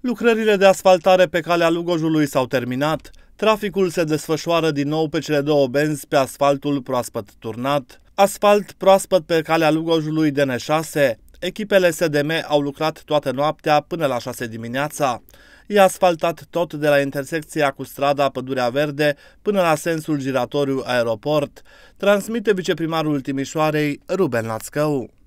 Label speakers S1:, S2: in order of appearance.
S1: Lucrările de asfaltare pe calea Lugojului s-au terminat, traficul se desfășoară din nou pe cele două benzi pe asfaltul proaspăt turnat, asfalt proaspăt pe calea Lugojului DN6, echipele SDM au lucrat toată noaptea până la 6 dimineața. E asfaltat tot de la intersecția cu strada Pădurea Verde până la sensul giratoriu aeroport, transmite viceprimarul Timișoarei Ruben Lațcău.